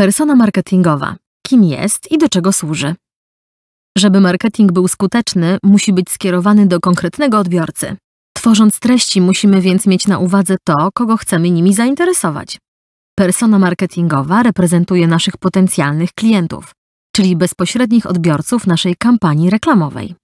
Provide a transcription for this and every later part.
Persona marketingowa. Kim jest i do czego służy? Żeby marketing był skuteczny, musi być skierowany do konkretnego odbiorcy. Tworząc treści, musimy więc mieć na uwadze to, kogo chcemy nimi zainteresować. Persona marketingowa reprezentuje naszych potencjalnych klientów, czyli bezpośrednich odbiorców naszej kampanii reklamowej.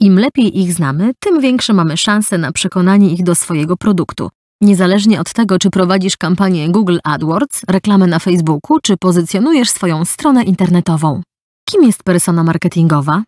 Im lepiej ich znamy, tym większe mamy szanse na przekonanie ich do swojego produktu, Niezależnie od tego, czy prowadzisz kampanię Google AdWords, reklamę na Facebooku, czy pozycjonujesz swoją stronę internetową. Kim jest persona marketingowa?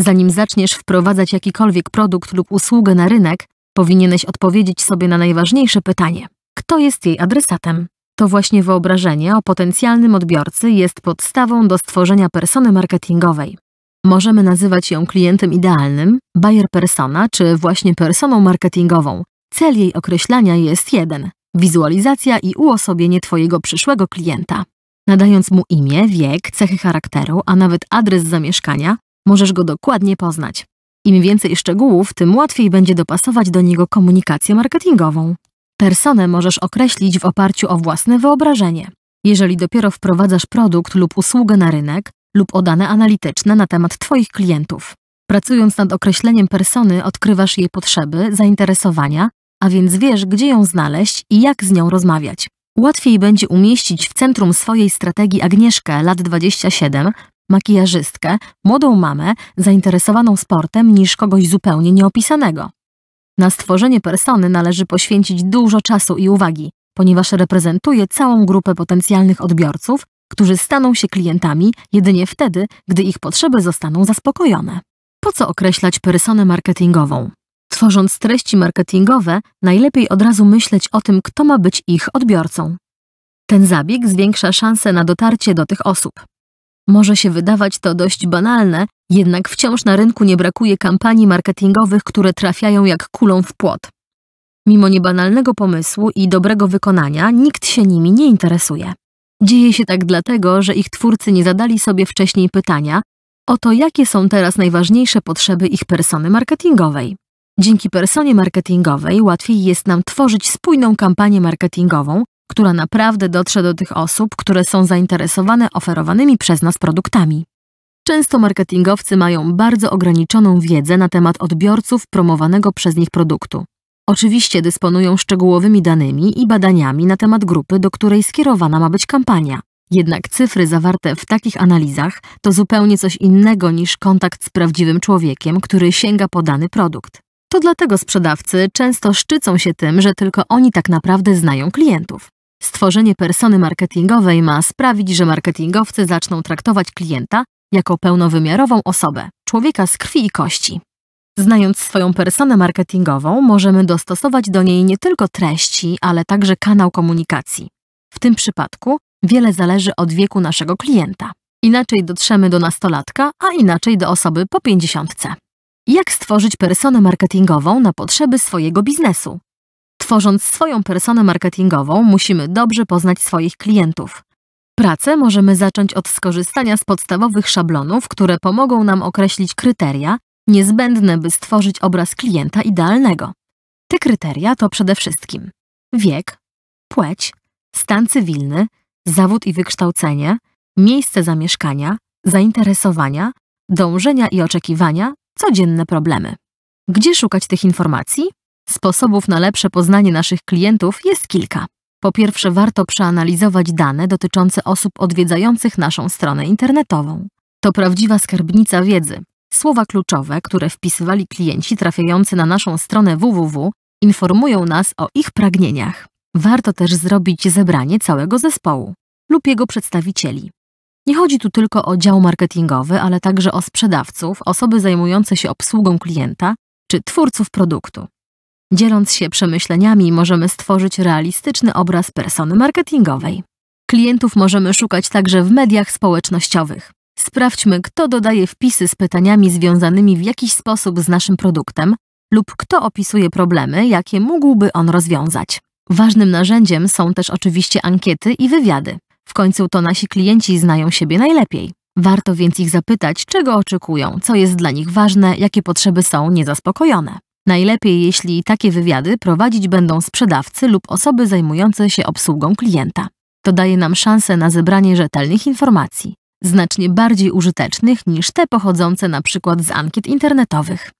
Zanim zaczniesz wprowadzać jakikolwiek produkt lub usługę na rynek, powinieneś odpowiedzieć sobie na najważniejsze pytanie: kto jest jej adresatem? To właśnie wyobrażenie o potencjalnym odbiorcy jest podstawą do stworzenia persony marketingowej. Możemy nazywać ją klientem idealnym, buyer persona czy właśnie personą marketingową, Cel jej określania jest jeden – wizualizacja i uosobienie Twojego przyszłego klienta. Nadając mu imię, wiek, cechy charakteru, a nawet adres zamieszkania, możesz go dokładnie poznać. Im więcej szczegółów, tym łatwiej będzie dopasować do niego komunikację marketingową. Personę możesz określić w oparciu o własne wyobrażenie. Jeżeli dopiero wprowadzasz produkt lub usługę na rynek lub o dane analityczne na temat Twoich klientów. Pracując nad określeniem persony, odkrywasz jej potrzeby, zainteresowania, a więc wiesz, gdzie ją znaleźć i jak z nią rozmawiać. Łatwiej będzie umieścić w centrum swojej strategii Agnieszkę, lat 27, makijażystkę, młodą mamę, zainteresowaną sportem, niż kogoś zupełnie nieopisanego. Na stworzenie persony należy poświęcić dużo czasu i uwagi, ponieważ reprezentuje całą grupę potencjalnych odbiorców, którzy staną się klientami jedynie wtedy, gdy ich potrzeby zostaną zaspokojone. Po co określać personę marketingową? Tworząc treści marketingowe, najlepiej od razu myśleć o tym, kto ma być ich odbiorcą. Ten zabieg zwiększa szanse na dotarcie do tych osób. Może się wydawać to dość banalne, jednak wciąż na rynku nie brakuje kampanii marketingowych, które trafiają jak kulą w płot. Mimo niebanalnego pomysłu i dobrego wykonania, nikt się nimi nie interesuje. Dzieje się tak dlatego, że ich twórcy nie zadali sobie wcześniej pytania o to, jakie są teraz najważniejsze potrzeby ich persony marketingowej. Dzięki personie marketingowej łatwiej jest nam tworzyć spójną kampanię marketingową, która naprawdę dotrze do tych osób, które są zainteresowane oferowanymi przez nas produktami. Często marketingowcy mają bardzo ograniczoną wiedzę na temat odbiorców promowanego przez nich produktu. Oczywiście dysponują szczegółowymi danymi i badaniami na temat grupy, do której skierowana ma być kampania. Jednak cyfry zawarte w takich analizach to zupełnie coś innego niż kontakt z prawdziwym człowiekiem, który sięga po dany produkt. To dlatego sprzedawcy często szczycą się tym, że tylko oni tak naprawdę znają klientów. Stworzenie persony marketingowej ma sprawić, że marketingowcy zaczną traktować klienta jako pełnowymiarową osobę, człowieka z krwi i kości. Znając swoją personę marketingową, możemy dostosować do niej nie tylko treści, ale także kanał komunikacji. W tym przypadku wiele zależy od wieku naszego klienta. Inaczej dotrzemy do nastolatka, a inaczej do osoby po pięćdziesiątce. Jak stworzyć personę marketingową na potrzeby swojego biznesu? Tworząc swoją personę marketingową, musimy dobrze poznać swoich klientów. Pracę możemy zacząć od skorzystania z podstawowych szablonów, które pomogą nam określić kryteria niezbędne, by stworzyć obraz klienta idealnego. Te kryteria to przede wszystkim wiek, płeć, stan cywilny, zawód i wykształcenie, miejsce zamieszkania, zainteresowania, dążenia i oczekiwania, codzienne problemy. Gdzie szukać tych informacji? Sposobów na lepsze poznanie naszych klientów jest kilka. Po pierwsze, warto przeanalizować dane dotyczące osób odwiedzających naszą stronę internetową. To prawdziwa skarbnica wiedzy. Słowa kluczowe, które wpisywali klienci trafiający na naszą stronę www, informują nas o ich pragnieniach. Warto też zrobić zebranie całego zespołu lub jego przedstawicieli. Nie chodzi tu tylko o dział marketingowy, ale także o sprzedawców, osoby zajmujące się obsługą klienta czy twórców produktu. Dzieląc się przemyśleniami, możemy stworzyć realistyczny obraz persony marketingowej. Klientów możemy szukać także w mediach społecznościowych. Sprawdźmy, kto dodaje wpisy z pytaniami związanymi w jakiś sposób z naszym produktem lub kto opisuje problemy, jakie mógłby on rozwiązać. Ważnym narzędziem są też oczywiście ankiety i wywiady. W końcu to nasi klienci znają siebie najlepiej. Warto więc ich zapytać, czego oczekują, co jest dla nich ważne, jakie potrzeby są niezaspokojone. Najlepiej, jeśli takie wywiady prowadzić będą sprzedawcy lub osoby zajmujące się obsługą klienta. To daje nam szansę na zebranie rzetelnych informacji, znacznie bardziej użytecznych niż te pochodzące na przykład z ankiet internetowych.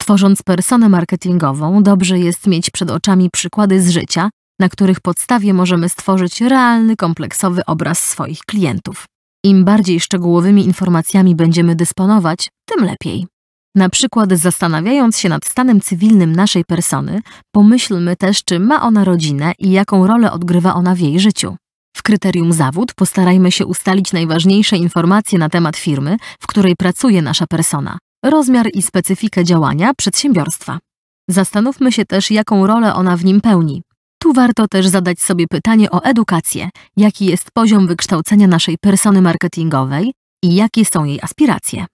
Tworząc personę marketingową, dobrze jest mieć przed oczami przykłady z życia, na których podstawie możemy stworzyć realny, kompleksowy obraz swoich klientów. Im bardziej szczegółowymi informacjami będziemy dysponować, tym lepiej. Na przykład, zastanawiając się nad stanem cywilnym naszej persony, pomyślmy też, czy ma ona rodzinę i jaką rolę odgrywa ona w jej życiu. W kryterium zawód postarajmy się ustalić najważniejsze informacje na temat firmy, w której pracuje nasza persona, rozmiar i specyfikę działania przedsiębiorstwa. Zastanówmy się też, jaką rolę ona w nim pełni. Tu warto też zadać sobie pytanie o edukację, jaki jest poziom wykształcenia naszej persony marketingowej i jakie są jej aspiracje.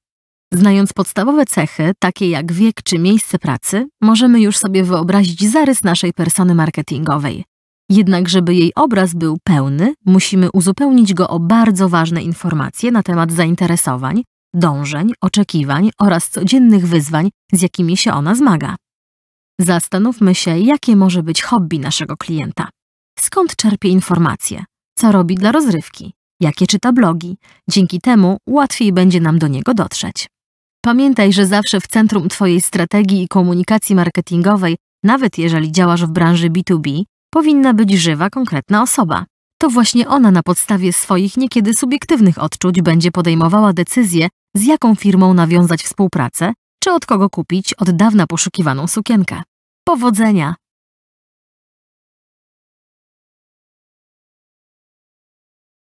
Znając podstawowe cechy, takie jak wiek czy miejsce pracy, możemy już sobie wyobrazić zarys naszej persony marketingowej. Jednak, żeby jej obraz był pełny, musimy uzupełnić go o bardzo ważne informacje na temat zainteresowań, dążeń, oczekiwań oraz codziennych wyzwań, z jakimi się ona zmaga. Zastanówmy się, jakie może być hobby naszego klienta. Skąd czerpie informacje? Co robi dla rozrywki? Jakie czyta blogi? Dzięki temu łatwiej będzie nam do niego dotrzeć. Pamiętaj, że zawsze w centrum Twojej strategii i komunikacji marketingowej, nawet jeżeli działasz w branży B2B, powinna być żywa, konkretna osoba. To właśnie ona na podstawie swoich niekiedy subiektywnych odczuć będzie podejmowała decyzję, z jaką firmą nawiązać współpracę czy od kogo kupić od dawna poszukiwaną sukienkę. Powodzenia!